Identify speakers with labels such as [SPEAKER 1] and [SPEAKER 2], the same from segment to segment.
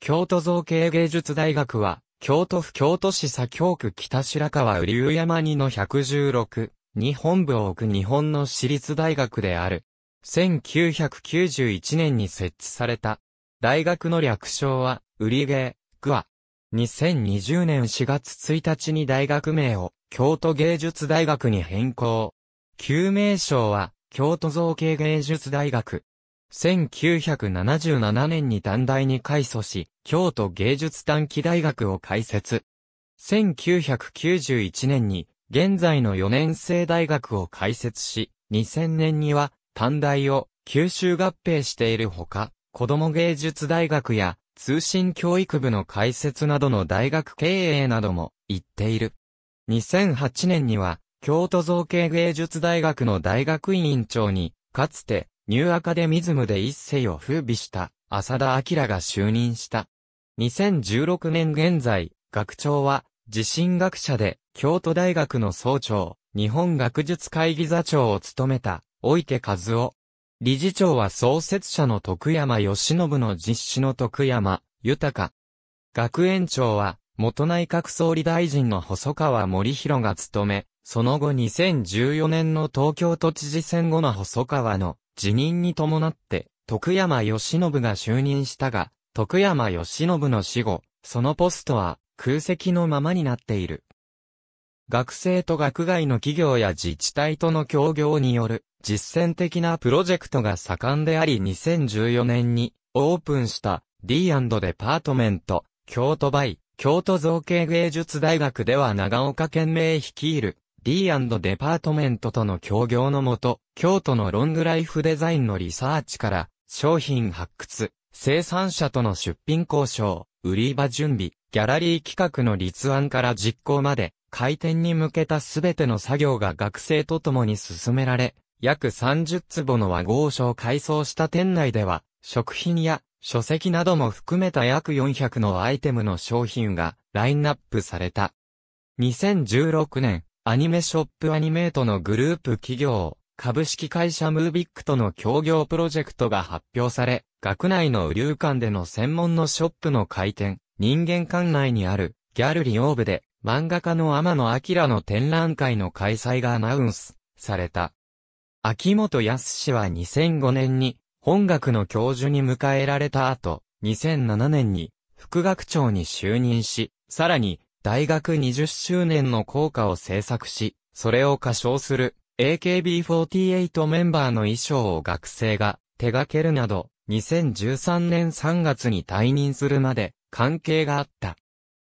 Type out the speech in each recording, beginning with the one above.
[SPEAKER 1] 京都造形芸術大学は、京都府京都市左京区北白川瓜生山にの116日本部を置く日本の私立大学である。1991年に設置された。大学の略称は、売り芸、グア。2020年4月1日に大学名を、京都芸術大学に変更。旧名称は、京都造形芸術大学。1977年に短大に改祖し、京都芸術短期大学を開設。1991年に、現在の4年生大学を開設し、2000年には、短大を九州合併しているほか、子供芸術大学や通信教育部の開設などの大学経営なども行っている。2008年には、京都造形芸術大学の大学院長に、かつて、ニューアカデミズムで一世を風靡した浅田明が就任した。2016年現在、学長は地震学者で京都大学の総長、日本学術会議座長を務めた、お池和夫。理事長は創設者の徳山義信の実施の徳山、豊。学園長は、元内閣総理大臣の細川森弘が務め、その後2014年の東京都知事選後の細川の辞任に伴って、徳山義信が就任したが、徳山義信の死後、そのポストは空席のままになっている。学生と学外の企業や自治体との協業による実践的なプロジェクトが盛んであり2014年にオープンした D&D パートメント京都バイ京都造形芸術大学では長岡県名率いる D& デパートメントとの協業のもと、京都のロングライフデザインのリサーチから、商品発掘、生産者との出品交渉、売り場準備、ギャラリー企画の立案から実行まで、開店に向けたすべての作業が学生と共に進められ、約30坪の和合所を改装した店内では、食品や書籍なども含めた約400のアイテムの商品がラインナップされた。2016年、アニメショップアニメートのグループ企業、株式会社ムービックとの協業プロジェクトが発表され、学内の流館での専門のショップの開店、人間館内にあるギャルリオーブで漫画家の天野明の展覧会の開催がアナウンスされた。秋元康は2005年に本学の教授に迎えられた後、2007年に副学長に就任し、さらに大学20周年の校歌を制作し、それを歌唱する AKB48 メンバーの衣装を学生が手掛けるなど、2013年3月に退任するまで関係があった。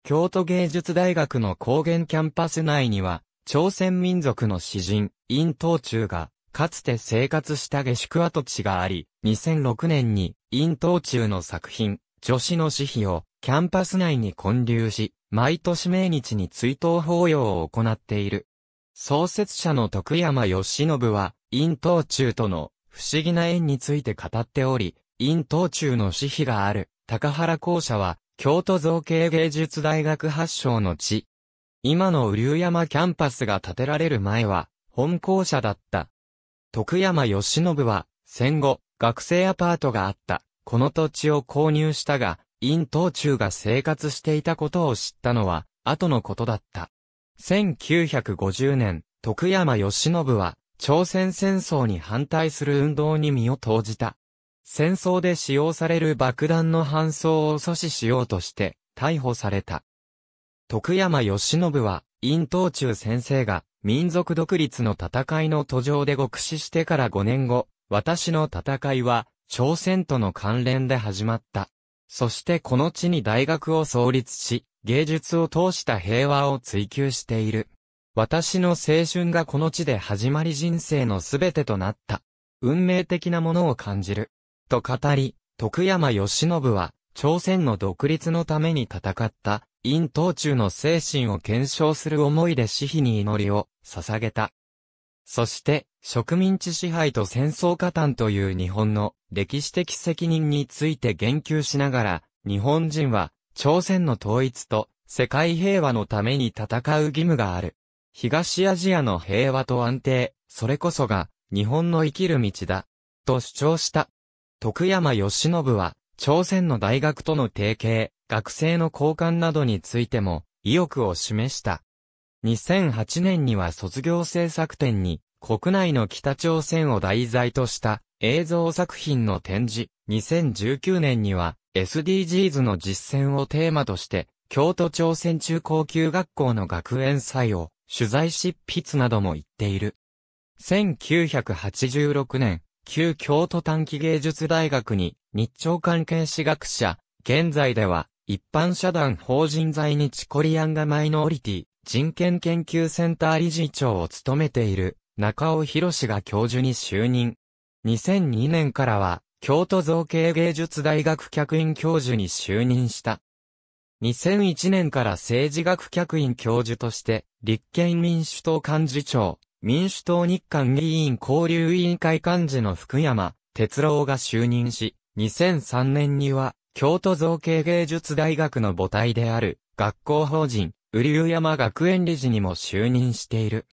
[SPEAKER 1] 京都芸術大学の高原キャンパス内には、朝鮮民族の詩人、陰東中が、かつて生活した下宿跡地があり、2006年に、陰東中の作品、女子の詩碑を、キャンパス内に混流し、毎年命日に追悼法要を行っている。創設者の徳山義信は、陰東中との不思議な縁について語っており、陰東中の私費がある高原校舎は、京都造形芸術大学発祥の地。今の雨流山キャンパスが建てられる前は、本校舎だった。徳山義信は、戦後、学生アパートがあった、この土地を購入したが、陰東中が生活していたことを知ったのは、後のことだった。1950年、徳山義信は、朝鮮戦争に反対する運動に身を投じた。戦争で使用される爆弾の搬送を阻止しようとして、逮捕された。徳山義信は、陰東中先生が、民族独立の戦いの途上で獄死してから5年後、私の戦いは、朝鮮との関連で始まった。そしてこの地に大学を創立し、芸術を通した平和を追求している。私の青春がこの地で始まり人生のすべてとなった。運命的なものを感じる。と語り、徳山義信は、朝鮮の独立のために戦った、陰東中の精神を検証する思いで死悲に祈りを捧げた。そして、植民地支配と戦争加担という日本の歴史的責任について言及しながら、日本人は朝鮮の統一と世界平和のために戦う義務がある。東アジアの平和と安定、それこそが日本の生きる道だ、と主張した。徳山義信は、朝鮮の大学との提携、学生の交換などについても、意欲を示した。2008年には卒業制作展に、国内の北朝鮮を題材とした映像作品の展示、2019年には SDGs の実践をテーマとして、京都朝鮮中高級学校の学園祭を取材執筆なども言っている。1986年、旧京都短期芸術大学に日朝関係史学者、現在では一般社団法人在日コリアンがマイノリティ人権研究センター理事長を務めている中尾博が教授に就任。2002年からは、京都造形芸術大学客員教授に就任した。2001年から政治学客員教授として、立憲民主党幹事長、民主党日韓議員交流委員会幹事の福山哲郎が就任し、2003年には、京都造形芸術大学の母体である、学校法人、瓜生山学園理事にも就任している。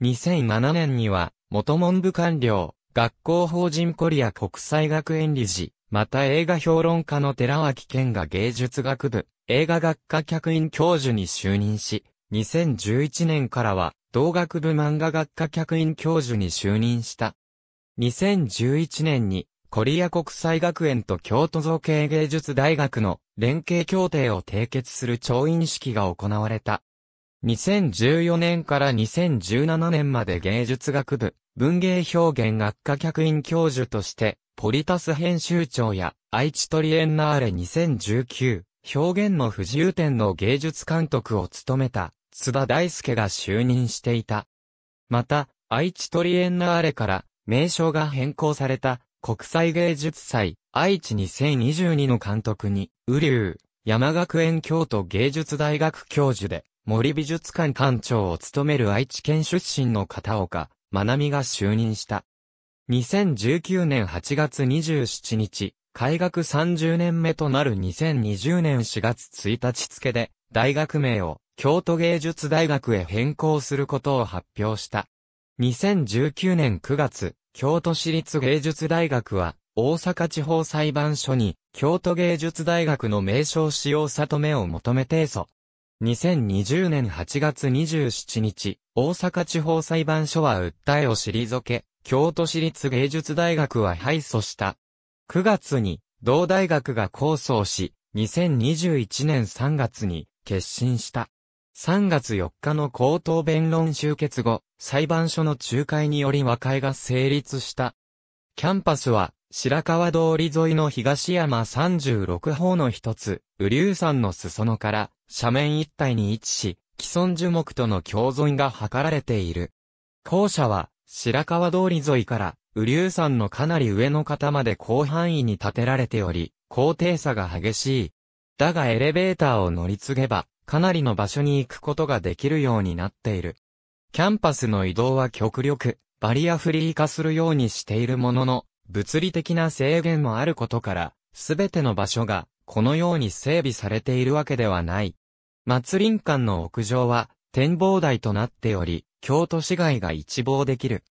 [SPEAKER 1] 2007年には、元文部官僚、学校法人コリア国際学園理事、また映画評論家の寺脇健が芸術学部、映画学科客員教授に就任し、2011年からは、同学部漫画学科客員教授に就任した。2011年に、コリア国際学園と京都造形芸術大学の連携協定を締結する調印式が行われた。2014年から2017年まで芸術学部、文芸表現学科客員教授として、ポリタス編集長や、愛知トリエンナーレ2019、表現の不自由展の芸術監督を務めた、津田大介が就任していた。また、愛知トリエンナーレから、名称が変更された、国際芸術祭、愛知2022の監督に、ュー、山学園京都芸術大学教授で、森美術館館長を務める愛知県出身の片岡、真美が就任した。2019年8月27日、開学30年目となる2020年4月1日付で、大学名を京都芸術大学へ変更することを発表した。2019年9月、京都市立芸術大学は、大阪地方裁判所に、京都芸術大学の名称使用差止めを求め提訴。2020年8月27日、大阪地方裁判所は訴えを退け、京都市立芸術大学は敗訴した。9月に、同大学が控訴し、2021年3月に、決審した。3月4日の口頭弁論終結後、裁判所の仲介により和解が成立した。キャンパスは、白川通り沿いの東山36方の一つ、雨竜山の裾野から、斜面一体に位置し、既存樹木との共存が図られている。校舎は、白川通り沿いから、雨竜山のかなり上の方まで広範囲に建てられており、高低差が激しい。だがエレベーターを乗り継げば、かなりの場所に行くことができるようになっている。キャンパスの移動は極力、バリアフリー化するようにしているものの、物理的な制限もあることから、すべての場所が、このように整備されているわけではない。松林館の屋上は展望台となっており、京都市街が一望できる。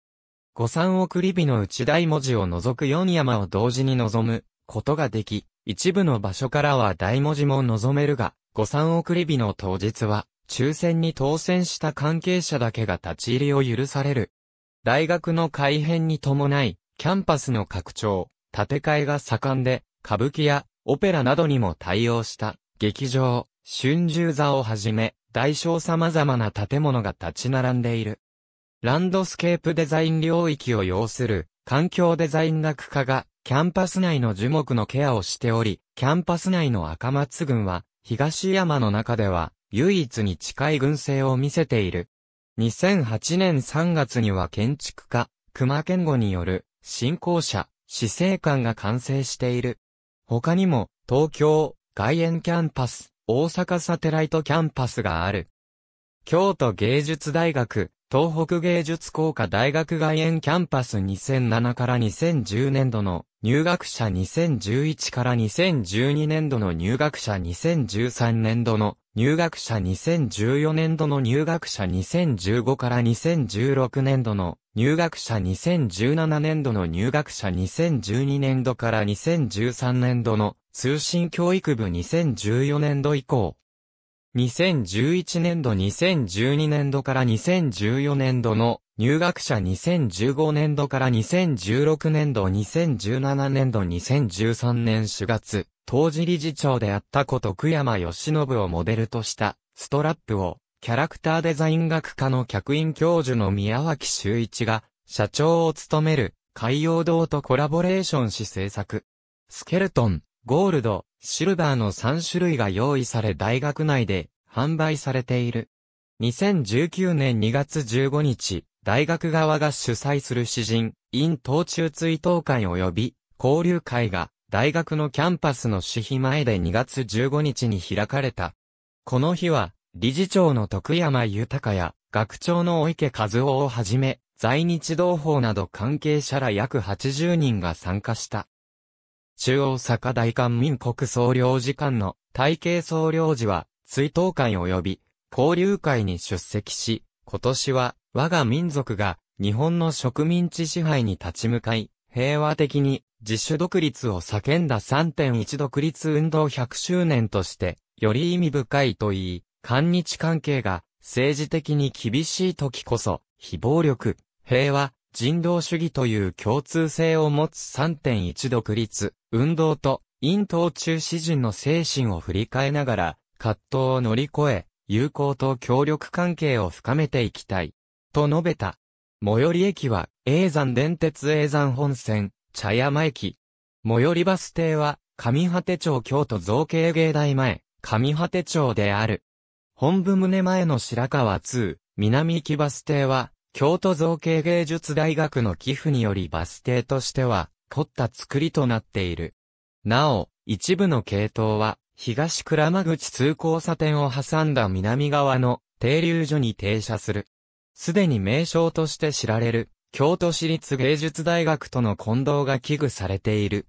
[SPEAKER 1] 五三送り火の内大文字を除く四山を同時に望むことができ、一部の場所からは大文字も望めるが、五三送り火の当日は、抽選に当選した関係者だけが立ち入りを許される。大学の改編に伴い、キャンパスの拡張、建て替えが盛んで、歌舞伎やオペラなどにも対応した劇場、春秋座をはじめ、大小様々な建物が立ち並んでいる。ランドスケープデザイン領域を要する環境デザイン学科がキャンパス内の樹木のケアをしており、キャンパス内の赤松群は東山の中では唯一に近い群生を見せている。2008年3月には建築家、熊健吾による新校舎、市政館が完成している。他にも東京、外苑キャンパス、大阪サテライトキャンパスがある。京都芸術大学、東北芸術工科大学外苑キャンパス2007から2010年度の入学者2011から2012年度の入学者2013年度の入学者2014年度の入学者2015から2016年度の入学者2017年度の入学者2012年度から2013年度の通信教育部2014年度以降、2011年度2012年度から2014年度の入学者2015年度から2016年度2017年度2013年4月、当時理事長であったこと久山義信をモデルとしたストラップをキャラクターデザイン学科の客員教授の宮脇修一が社長を務める海洋堂とコラボレーションし制作。スケルトン、ゴールド、シルバーの3種類が用意され大学内で販売されている。2019年2月15日、大学側が主催する詩人、院東中追悼会及び交流会が大学のキャンパスの私費前で2月15日に開かれた。この日は、理事長の徳山豊や学長の小池和夫をはじめ、在日同胞など関係者ら約80人が参加した。中央坂大官民国総領事館の体系総領事は追悼会及び交流会に出席し、今年は我が民族が日本の植民地支配に立ち向かい、平和的に自主独立を叫んだ3.1独立運動100周年として、より意味深いと言い、韓日関係が政治的に厳しい時こそ、非暴力、平和、人道主義という共通性を持つ3.1独立、運動と、陰東中詩人の精神を振り返ながら、葛藤を乗り越え、友好と協力関係を深めていきたい。と述べた。最寄り駅は、永山電鉄永山本線、茶山駅。最寄りバス停は、上果て町京都造形芸大前、上果て町である。本部棟前の白川2、南行きバス停は、京都造形芸術大学の寄付によりバス停としては、凝った作りとなっている。なお、一部の系統は、東倉間口通交差点を挟んだ南側の停留所に停車する。すでに名称として知られる、京都市立芸術大学との混同が危惧されている。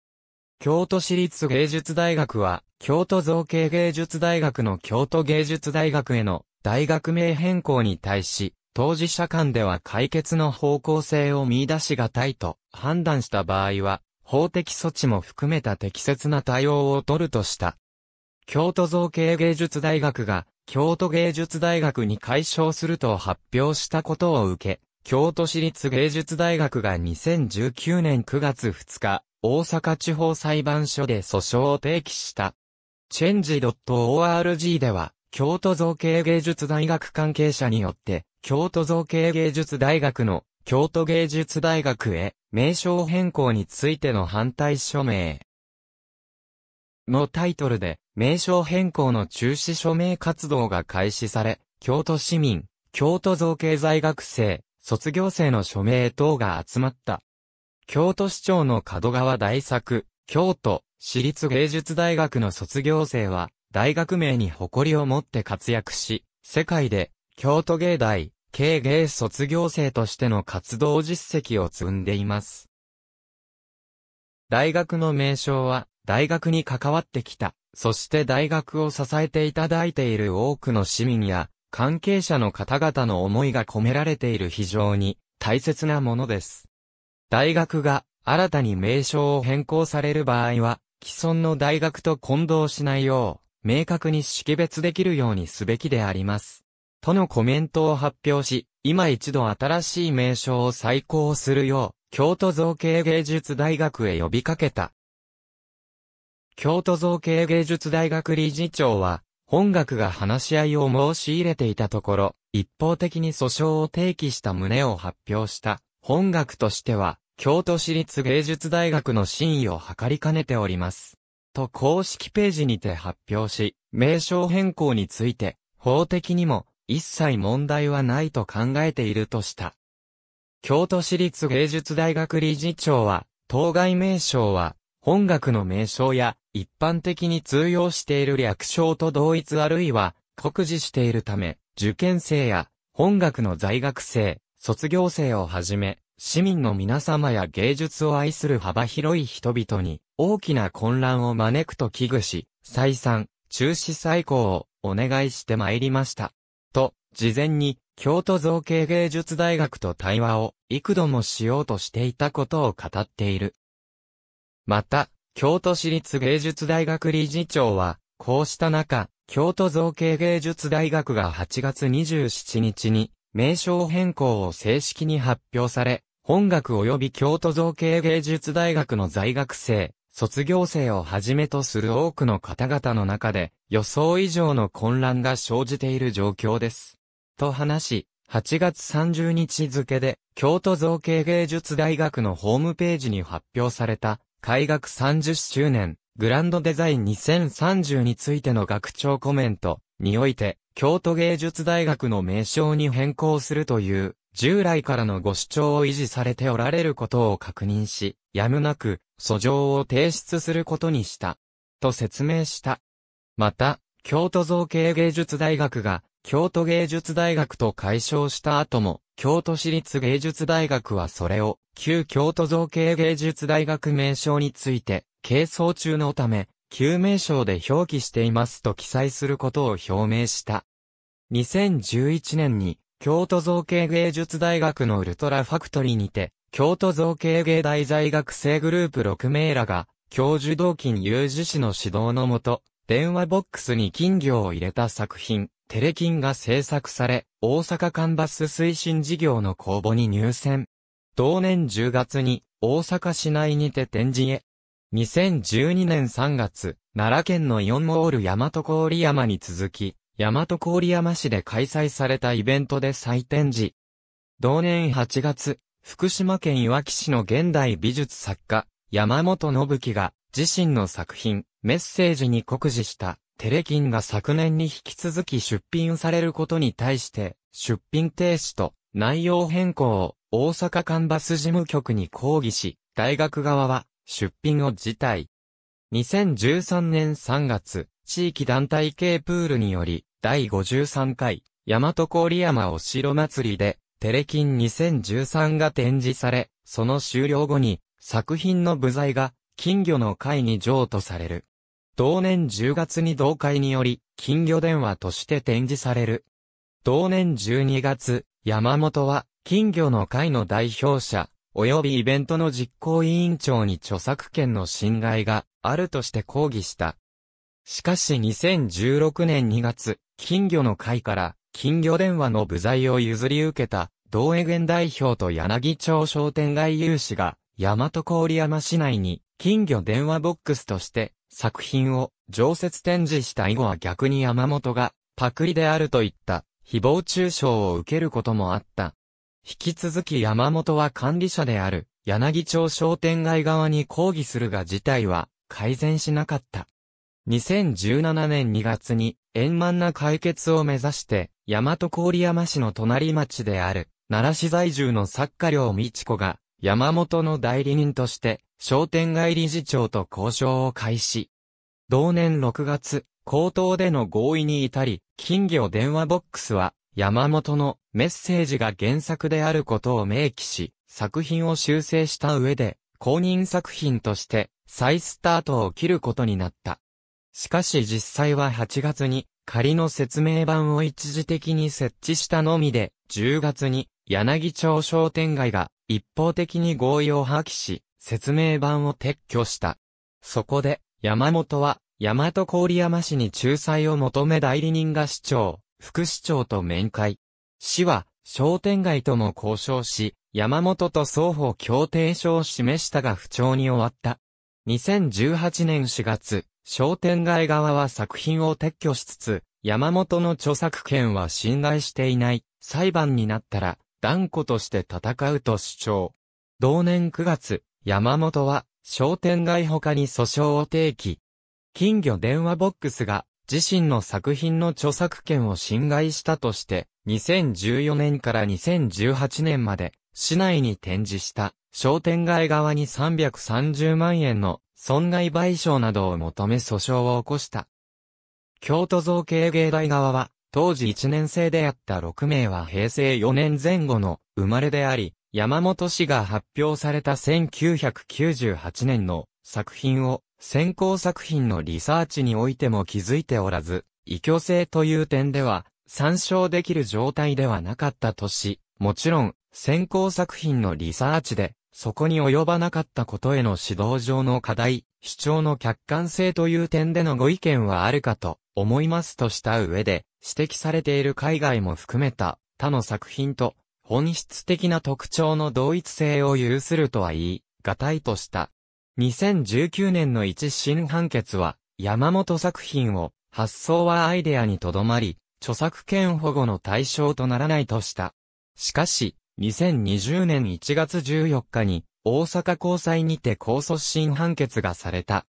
[SPEAKER 1] 京都市立芸術大学は、京都造形芸術大学の京都芸術大学への大学名変更に対し、当事者間では解決の方向性を見出しがたいと判断した場合は、法的措置も含めた適切な対応を取るとした。京都造形芸術大学が、京都芸術大学に解消すると発表したことを受け、京都市立芸術大学が2019年9月2日、大阪地方裁判所で訴訟を提起した。change.org では、京都造形芸術大学関係者によって、京都造形芸術大学の京都芸術大学へ名称変更についての反対署名のタイトルで名称変更の中止署名活動が開始され、京都市民、京都造形在学生、卒業生の署名等が集まった。京都市長の門川大作、京都私立芸術大学の卒業生は、大学名に誇りを持って活躍し、世界で京都芸大、経芸卒業生としての活動実績を積んでいます。大学の名称は、大学に関わってきた、そして大学を支えていただいている多くの市民や、関係者の方々の思いが込められている非常に大切なものです。大学が新たに名称を変更される場合は、既存の大学と混同しないよう、明確に識別できるようにすべきであります。とのコメントを発表し、今一度新しい名称を再考するよう、京都造形芸術大学へ呼びかけた。京都造形芸術大学理事長は、本学が話し合いを申し入れていたところ、一方的に訴訟を提起した旨を発表した。本学としては、京都市立芸術大学の真意を図りかねております。と公式ページにて発表し、名称変更について、法的にも、一切問題はないと考えているとした。京都市立芸術大学理事長は、当該名称は、本学の名称や、一般的に通用している略称と同一あるいは、酷似しているため、受験生や、本学の在学生、卒業生をはじめ、市民の皆様や芸術を愛する幅広い人々に、大きな混乱を招くと危惧し、再三、中止再考をお願いしてまいりました。と、事前に、京都造形芸術大学と対話を幾度もしようとしていたことを語っている。また、京都市立芸術大学理事長は、こうした中、京都造形芸術大学が8月27日に、名称変更を正式に発表され、本学及び京都造形芸術大学の在学生、卒業生をはじめとする多くの方々の中で、予想以上の混乱が生じている状況です。と話し、8月30日付で、京都造形芸術大学のホームページに発表された、開学30周年、グランドデザイン2030についての学長コメントにおいて、京都芸術大学の名称に変更するという従来からのご主張を維持されておられることを確認し、やむなく、訴状を提出することにした。と説明した。また、京都造形芸術大学が、京都芸術大学と解消した後も、京都市立芸術大学はそれを、旧京都造形芸術大学名称について、係争中のため、旧名称で表記していますと記載することを表明した。2011年に、京都造形芸術大学のウルトラファクトリーにて、京都造形芸大在学生グループ6名らが、教授同金有事氏の指導のもと、電話ボックスに金魚を入れた作品、テレキンが制作され、大阪カンバス推進事業の公募に入選。同年10月に、大阪市内にて展示へ。2012年3月、奈良県のイオンモール大和郡山に続き、大和郡山市で開催されたイベントで再展示。同年8月、福島県いわき市の現代美術作家、山本信樹が、自身の作品、メッセージに酷似した、テレキンが昨年に引き続き出品されることに対して、出品停止と内容変更を大阪カンバス事務局に抗議し、大学側は出品を辞退。2013年3月、地域団体系プールにより、第53回、大和郡山お城祭りで、テレキン2013が展示され、その終了後に、作品の部材が、金魚の会に譲渡される。同年10月に同会により、金魚電話として展示される。同年12月、山本は、金魚の会の代表者、及びイベントの実行委員長に著作権の侵害があるとして抗議した。しかし2016年2月、金魚の会から金魚電話の部材を譲り受けた、道江源代表と柳町商店街有志が、大和郡山市内に金魚電話ボックスとして作品を常設展示した以後は逆に山本がパクリであるといった誹謗中傷を受けることもあった。引き続き山本は管理者である柳町商店街側に抗議するが事態は改善しなかった。2017年2月に円満な解決を目指して、大和郡山市の隣町である、奈良市在住の作家寮美智子が、山本の代理人として、商店街理事長と交渉を開始。同年6月、口頭での合意に至り、金魚電話ボックスは、山本のメッセージが原作であることを明記し、作品を修正した上で、公認作品として、再スタートを切ることになった。しかし実際は8月に仮の説明版を一時的に設置したのみで、10月に柳町商店街が一方的に合意を破棄し、説明版を撤去した。そこで、山本は、大和郡山市に仲裁を求め代理人が市長、副市長と面会。市は、商店街とも交渉し、山本と双方協定書を示したが不調に終わった。2018年4月、商店街側は作品を撤去しつつ、山本の著作権は侵害していない、裁判になったら、断固として戦うと主張。同年9月、山本は、商店街他に訴訟を提起。金魚電話ボックスが、自身の作品の著作権を侵害したとして、2014年から2018年まで、市内に展示した、商店街側に330万円の損害賠償などを求め訴訟を起こした。京都造形芸大側は、当時1年生であった6名は平成4年前後の生まれであり、山本氏が発表された1998年の作品を先行作品のリサーチにおいても気づいておらず、異居性という点では参照できる状態ではなかったとし、もちろん先行作品のリサーチでそこに及ばなかったことへの指導上の課題、主張の客観性という点でのご意見はあるかと思いますとした上で、指摘されている海外も含めた他の作品と本質的な特徴の同一性を有するとは言い、難いとした。2019年の一審判決は、山本作品を、発想はアイデアにとどまり、著作権保護の対象とならないとした。しかし、2020年1月14日に、大阪高裁にて控訴審判決がされた。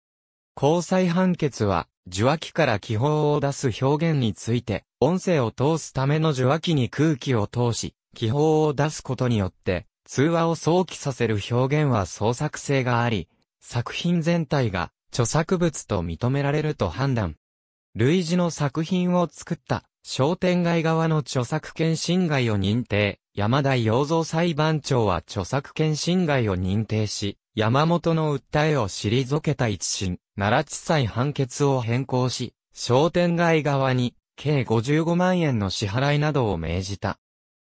[SPEAKER 1] 高裁判決は、受話器から気泡を出す表現について、音声を通すための受話器に空気を通し、気泡を出すことによって、通話を想起させる表現は創作性があり、作品全体が著作物と認められると判断。類似の作品を作った商店街側の著作権侵害を認定、山田洋蔵裁判長は著作権侵害を認定し、山本の訴えを退けた一審、奈良地裁判決を変更し、商店街側に、計55万円の支払いなどを命じた。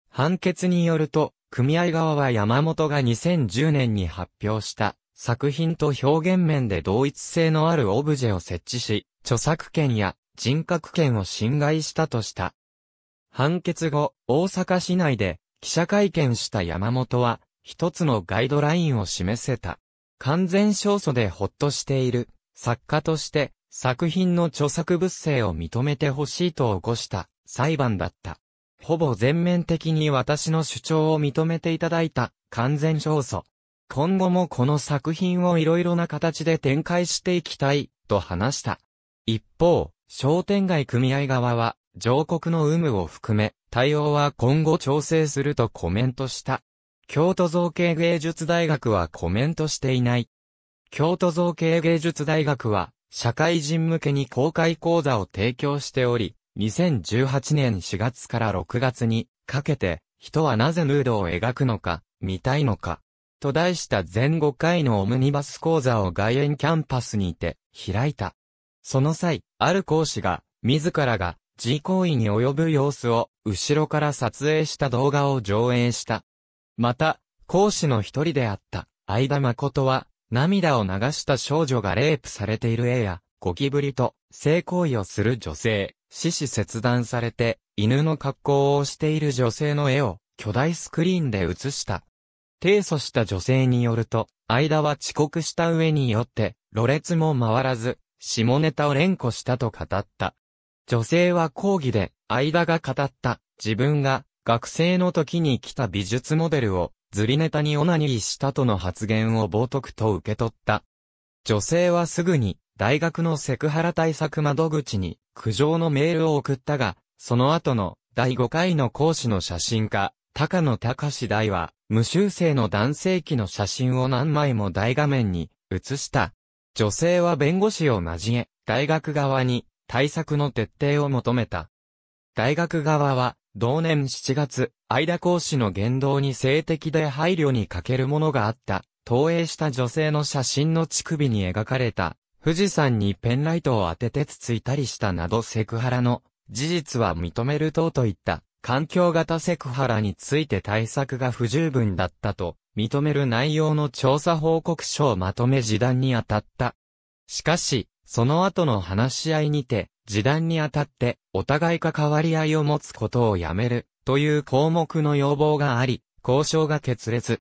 [SPEAKER 1] 判決によると、組合側は山本が2010年に発表した作品と表現面で同一性のあるオブジェを設置し、著作権や人格権を侵害したとした。判決後、大阪市内で記者会見した山本は、一つのガイドラインを示せた。完全勝訴でほっとしている、作家として、作品の著作物性を認めてほしいと起こした裁判だった。ほぼ全面的に私の主張を認めていただいた完全勝訴。今後もこの作品をいろいろな形で展開していきたいと話した。一方、商店街組合側は上告の有無を含め対応は今後調整するとコメントした。京都造形芸術大学はコメントしていない。京都造形芸術大学は、社会人向けに公開講座を提供しており、2018年4月から6月にかけて、人はなぜヌードを描くのか、見たいのか、と題した全5回のオムニバス講座を外苑キャンパスにて開いた。その際、ある講師が、自らが、自行為に及ぶ様子を後ろから撮影した動画を上映した。また、講師の一人であった、相田誠は、涙を流した少女がレイプされている絵や、ゴキブリと性行為をする女性、死死切断されて、犬の格好をしている女性の絵を、巨大スクリーンで映した。提訴した女性によると、間は遅刻した上によって、ろれつも回らず、下ネタを連呼したと語った。女性は講義で、間が語った、自分が、学生の時に来た美術モデルを、ズリネタにオナニーしたとの発言を冒涜と受け取った。女性はすぐに、大学のセクハラ対策窓口に、苦情のメールを送ったが、その後の、第5回の講師の写真家、高野隆大は、無修正の男性器の写真を何枚も大画面に、写した。女性は弁護士を交え、大学側に、対策の徹底を求めた。大学側は、同年7月、相田講師の言動に性的で配慮に欠けるものがあった。投影した女性の写真の乳首に描かれた、富士山にペンライトを当ててつついたりしたなどセクハラの事実は認める等といった、環境型セクハラについて対策が不十分だったと認める内容の調査報告書をまとめ示談に当たった。しかし、その後の話し合いにて、時短にあたって、お互い関わり合いを持つことをやめる、という項目の要望があり、交渉が決裂。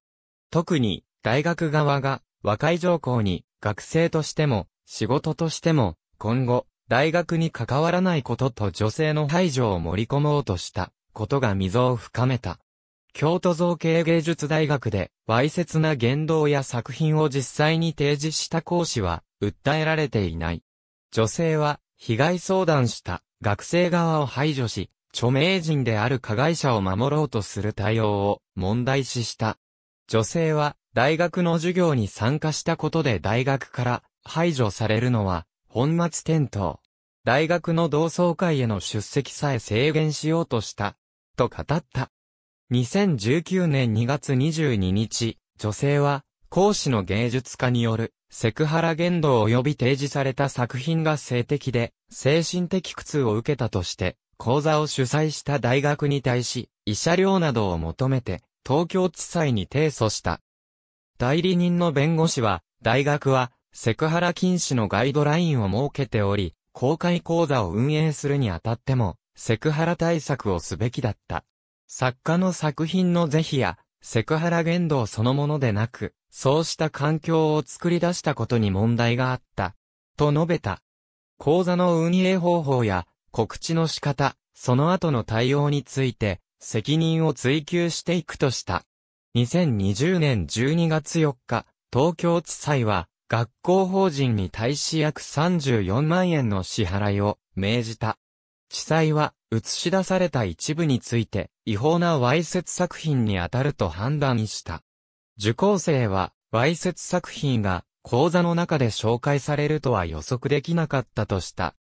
[SPEAKER 1] 特に、大学側が、和解条項に、学生としても、仕事としても、今後、大学に関わらないことと女性の排除を盛り込もうとした、ことが溝を深めた。京都造形芸術大学で、わいせつな言動や作品を実際に提示した講師は、訴えられていない。女性は、被害相談した学生側を排除し、著名人である加害者を守ろうとする対応を問題視した。女性は、大学の授業に参加したことで大学から排除されるのは、本末転倒。大学の同窓会への出席さえ制限しようとした、と語った。2019年2月22日、女性は、講師の芸術家による、セクハラ言動及び提示された作品が性的で、精神的苦痛を受けたとして、講座を主催した大学に対し、医者料などを求めて、東京地裁に提訴した。代理人の弁護士は、大学は、セクハラ禁止のガイドラインを設けており、公開講座を運営するにあたっても、セクハラ対策をすべきだった。作家の作品の是非や、セクハラ言動そのものでなく、そうした環境を作り出したことに問題があった。と述べた。講座の運営方法や、告知の仕方、その後の対応について、責任を追求していくとした。2020年12月4日、東京地裁は、学校法人に対し約34万円の支払いを命じた。地裁は、映し出された一部について、違法なわいせつ作品に当たると判断した。受講生は、わいせつ作品が、講座の中で紹介されるとは予測できなかったとした。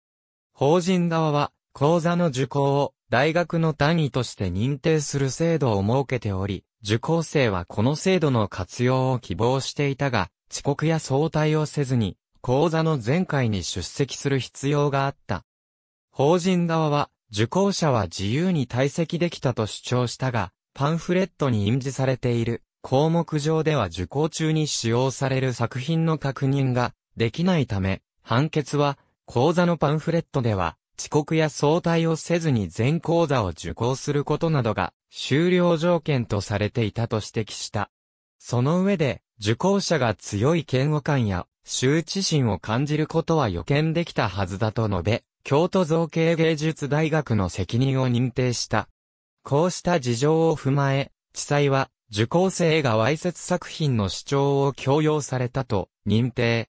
[SPEAKER 1] 法人側は、講座の受講を、大学の単位として認定する制度を設けており、受講生はこの制度の活用を希望していたが、遅刻や早退をせずに、講座の前回に出席する必要があった。法人側は、受講者は自由に退席できたと主張したが、パンフレットに印字されている項目上では受講中に使用される作品の確認ができないため、判決は講座のパンフレットでは遅刻や早退をせずに全講座を受講することなどが終了条件とされていたと指摘した。その上で、受講者が強い嫌悪感や羞恥心を感じることは予見できたはずだと述べ、京都造形芸術大学の責任を認定した。こうした事情を踏まえ、地裁は、受講生がわいせつ作品の主張を強要されたと認定。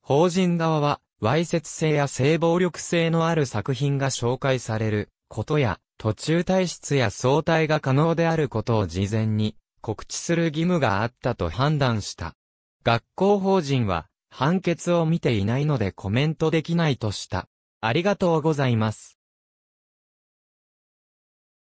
[SPEAKER 1] 法人側は、わいせつ性や性暴力性のある作品が紹介されることや、途中退出や相対が可能であることを事前に告知する義務があったと判断した。学校法人は判決を見ていないのでコメントできないとした。ありがとうございます。